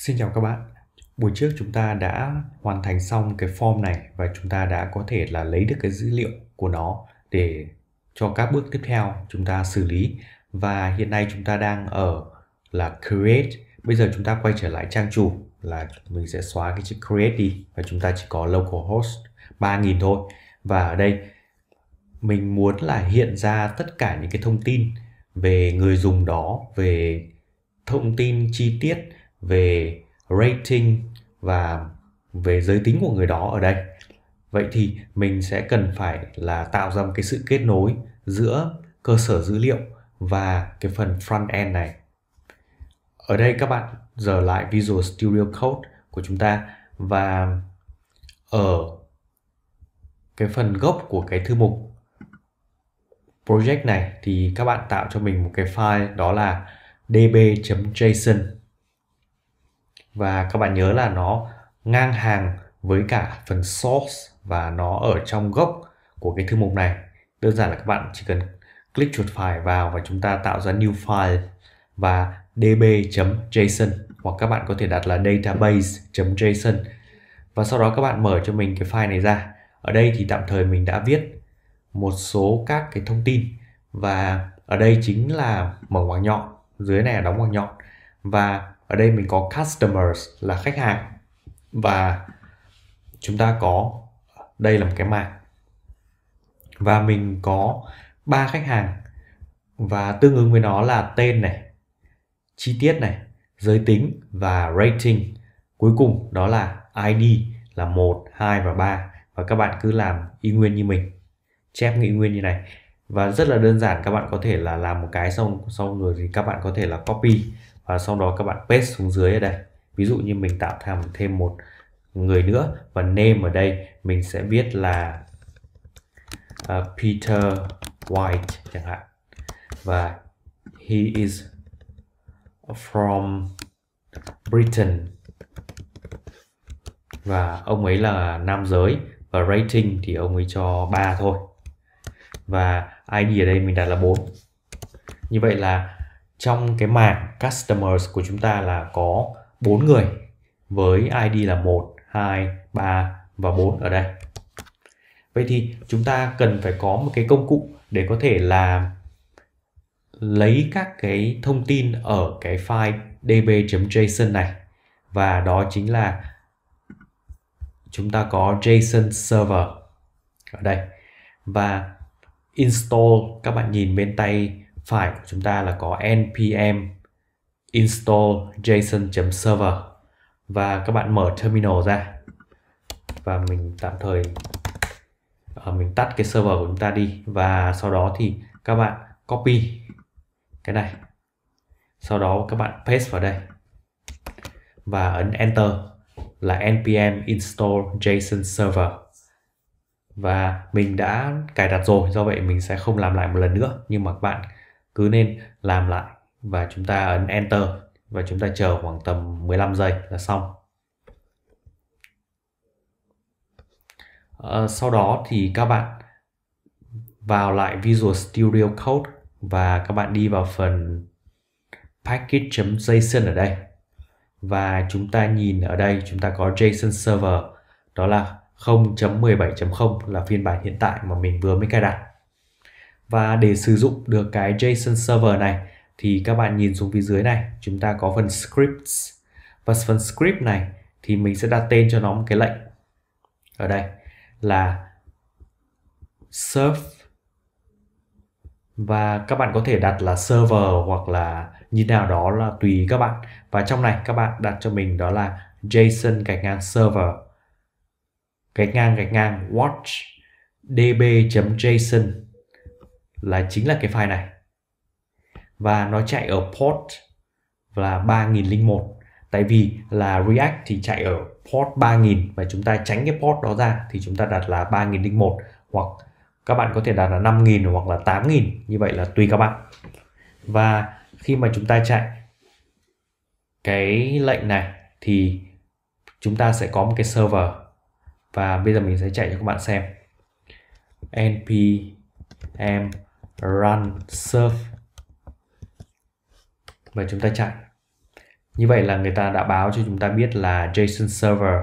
Xin chào các bạn. Buổi trước chúng ta đã hoàn thành xong cái form này và chúng ta đã có thể là lấy được cái dữ liệu của nó để cho các bước tiếp theo chúng ta xử lý và hiện nay chúng ta đang ở là create. Bây giờ chúng ta quay trở lại trang chủ là mình sẽ xóa cái chữ create đi và chúng ta chỉ có localhost 3000 thôi. Và ở đây mình muốn là hiện ra tất cả những cái thông tin về người dùng đó, về thông tin chi tiết về rating và về giới tính của người đó ở đây vậy thì mình sẽ cần phải là tạo ra một cái sự kết nối giữa cơ sở dữ liệu và cái phần front end này ở đây các bạn giờ lại Visual Studio Code của chúng ta và ở cái phần gốc của cái thư mục project này thì các bạn tạo cho mình một cái file đó là db.json và các bạn nhớ là nó ngang hàng với cả phần source và nó ở trong gốc của cái thư mục này đơn giản là các bạn chỉ cần click chuột phải vào và chúng ta tạo ra new file và db.json hoặc các bạn có thể đặt là database.json và sau đó các bạn mở cho mình cái file này ra ở đây thì tạm thời mình đã viết một số các cái thông tin và ở đây chính là mở ngoặc nhọn dưới này là đóng ngoặc nhọn và ở đây mình có customers là khách hàng và chúng ta có đây là một cái mạng và mình có ba khách hàng và tương ứng với nó là tên này chi tiết này giới tính và rating cuối cùng đó là ID là 1, 2 và 3 và các bạn cứ làm y nguyên như mình chép y nguyên như này và rất là đơn giản các bạn có thể là làm một cái xong xong rồi thì các bạn có thể là copy và sau đó các bạn paste xuống dưới ở đây ví dụ như mình tạo thành thêm một người nữa và name ở đây mình sẽ viết là uh, Peter White chẳng hạn và he is from Britain và ông ấy là nam giới và rating thì ông ấy cho 3 thôi và ID ở đây mình đặt là 4 như vậy là trong cái mảng customers của chúng ta là có bốn người với ID là 1, 2, 3 và 4 ở đây. Vậy thì chúng ta cần phải có một cái công cụ để có thể là lấy các cái thông tin ở cái file db.json này và đó chính là chúng ta có JSON server ở đây và install các bạn nhìn bên tay file của chúng ta là có npm install json.server và các bạn mở terminal ra và mình tạm thời à, mình tắt cái server của chúng ta đi và sau đó thì các bạn copy cái này sau đó các bạn paste vào đây và ấn enter là npm install json server và mình đã cài đặt rồi do vậy mình sẽ không làm lại một lần nữa nhưng mà các bạn cứ nên làm lại và chúng ta ấn enter và chúng ta chờ khoảng tầm 15 giây là xong à, sau đó thì các bạn vào lại Visual Studio Code và các bạn đi vào phần package.json ở đây và chúng ta nhìn ở đây chúng ta có JSON server đó là 0.17.0 là phiên bản hiện tại mà mình vừa mới cài đặt và để sử dụng được cái JSON server này thì các bạn nhìn xuống phía dưới này chúng ta có phần scripts và phần script này thì mình sẽ đặt tên cho nó một cái lệnh ở đây là serve và các bạn có thể đặt là server hoặc là như nào đó là tùy các bạn và trong này các bạn đặt cho mình đó là json gạch ngang server gạch ngang gạch ngang watch db.json là chính là cái file này và nó chạy ở port là 3001 tại vì là React thì chạy ở port 3000 và chúng ta tránh cái port đó ra thì chúng ta đặt là 3001 hoặc các bạn có thể đặt là 5000 hoặc là 8000 như vậy là tùy các bạn và khi mà chúng ta chạy cái lệnh này thì chúng ta sẽ có một cái server và bây giờ mình sẽ chạy cho các bạn xem npm run serve và chúng ta chạy như vậy là người ta đã báo cho chúng ta biết là JSON server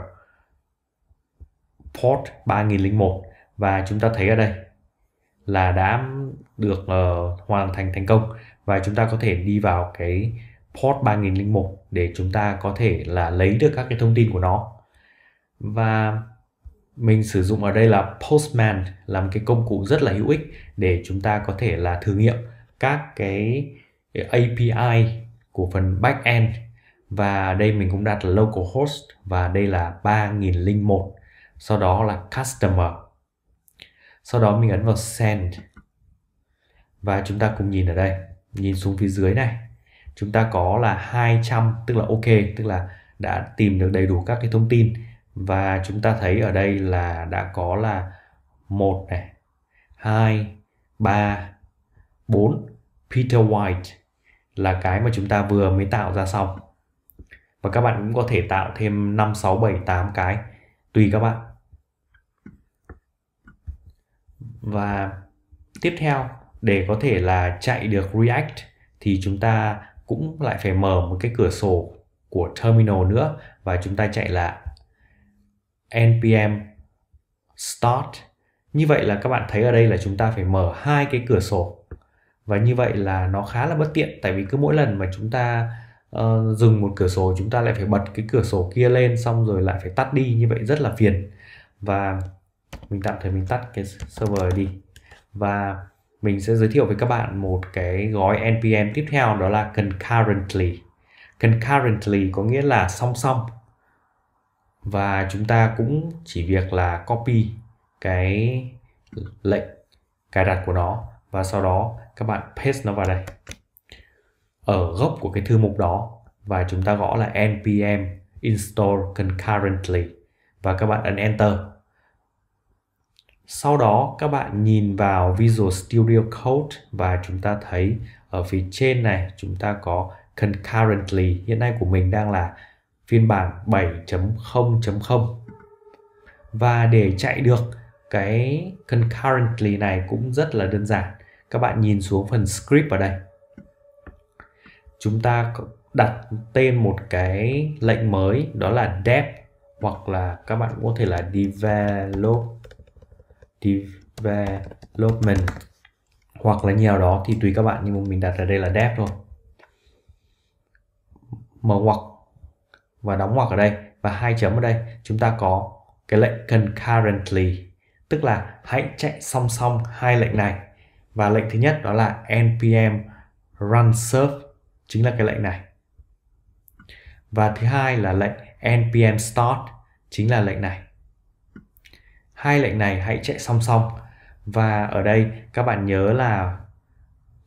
port 3001 và chúng ta thấy ở đây là đã được uh, hoàn thành thành công và chúng ta có thể đi vào cái port 3001 để chúng ta có thể là lấy được các cái thông tin của nó và mình sử dụng ở đây là Postman là một cái công cụ rất là hữu ích để chúng ta có thể là thử nghiệm các cái API của phần backend và đây mình cũng đặt là localhost và đây là 3001 sau đó là customer sau đó mình ấn vào send và chúng ta cùng nhìn ở đây nhìn xuống phía dưới này chúng ta có là 200 tức là ok tức là đã tìm được đầy đủ các cái thông tin và chúng ta thấy ở đây là đã có là một này hai ba bốn Peter White là cái mà chúng ta vừa mới tạo ra xong và các bạn cũng có thể tạo thêm 5, 6, 7, 8 cái tùy các bạn và tiếp theo để có thể là chạy được React thì chúng ta cũng lại phải mở một cái cửa sổ của terminal nữa và chúng ta chạy là npm start như vậy là các bạn thấy ở đây là chúng ta phải mở hai cái cửa sổ và như vậy là nó khá là bất tiện tại vì cứ mỗi lần mà chúng ta uh, dừng một cửa sổ chúng ta lại phải bật cái cửa sổ kia lên xong rồi lại phải tắt đi như vậy rất là phiền và mình tạm thời mình tắt cái server đi và mình sẽ giới thiệu với các bạn một cái gói npm tiếp theo đó là concurrently concurrently có nghĩa là song song và chúng ta cũng chỉ việc là copy cái lệnh cài đặt của nó và sau đó các bạn paste nó vào đây ở gốc của cái thư mục đó và chúng ta gõ là npm install concurrently và các bạn ấn enter sau đó các bạn nhìn vào Visual Studio Code và chúng ta thấy ở phía trên này chúng ta có concurrently hiện nay của mình đang là phiên bản 7.0.0 và để chạy được cái concurrently này cũng rất là đơn giản các bạn nhìn xuống phần script ở đây chúng ta đặt tên một cái lệnh mới đó là dev hoặc là các bạn có thể là develop development hoặc là nhiều đó thì tùy các bạn nhưng mà mình đặt ở đây là dev thôi mở hoặc và đóng ngoặc ở đây và hai chấm ở đây chúng ta có cái lệnh concurrently tức là hãy chạy song song hai lệnh này và lệnh thứ nhất đó là npm run serve chính là cái lệnh này và thứ hai là lệnh npm start chính là lệnh này hai lệnh này hãy chạy song song và ở đây các bạn nhớ là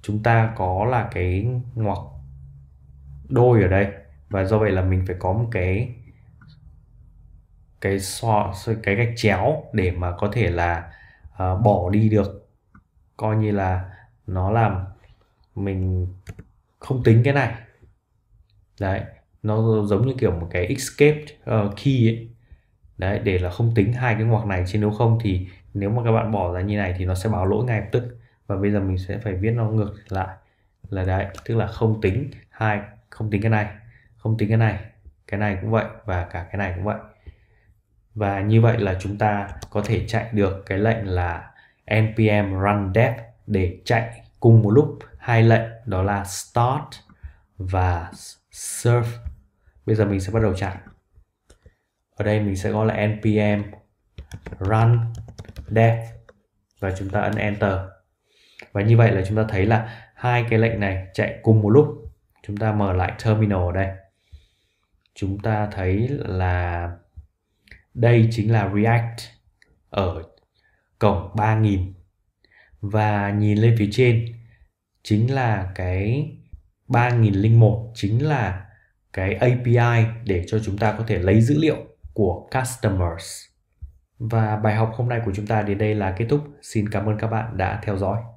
chúng ta có là cái ngoặc đôi ở đây và do vậy là mình phải có một cái cái so cái gạch chéo để mà có thể là uh, bỏ đi được coi như là nó làm mình không tính cái này đấy nó giống như kiểu một cái escape uh, key ấy. đấy để là không tính hai cái ngoặc này chứ nếu không thì nếu mà các bạn bỏ ra như này thì nó sẽ báo lỗi ngay lập tức và bây giờ mình sẽ phải viết nó ngược lại là đấy tức là không tính hai không tính cái này không tính cái này cái này cũng vậy và cả cái này cũng vậy và như vậy là chúng ta có thể chạy được cái lệnh là npm run dev để chạy cùng một lúc hai lệnh đó là start và serve bây giờ mình sẽ bắt đầu chạy ở đây mình sẽ gọi là npm run dev và chúng ta ấn enter và như vậy là chúng ta thấy là hai cái lệnh này chạy cùng một lúc chúng ta mở lại terminal ở đây chúng ta thấy là đây chính là React ở cổng 3000 và nhìn lên phía trên chính là cái 3001 chính là cái API để cho chúng ta có thể lấy dữ liệu của customers. Và bài học hôm nay của chúng ta đến đây là kết thúc. Xin cảm ơn các bạn đã theo dõi.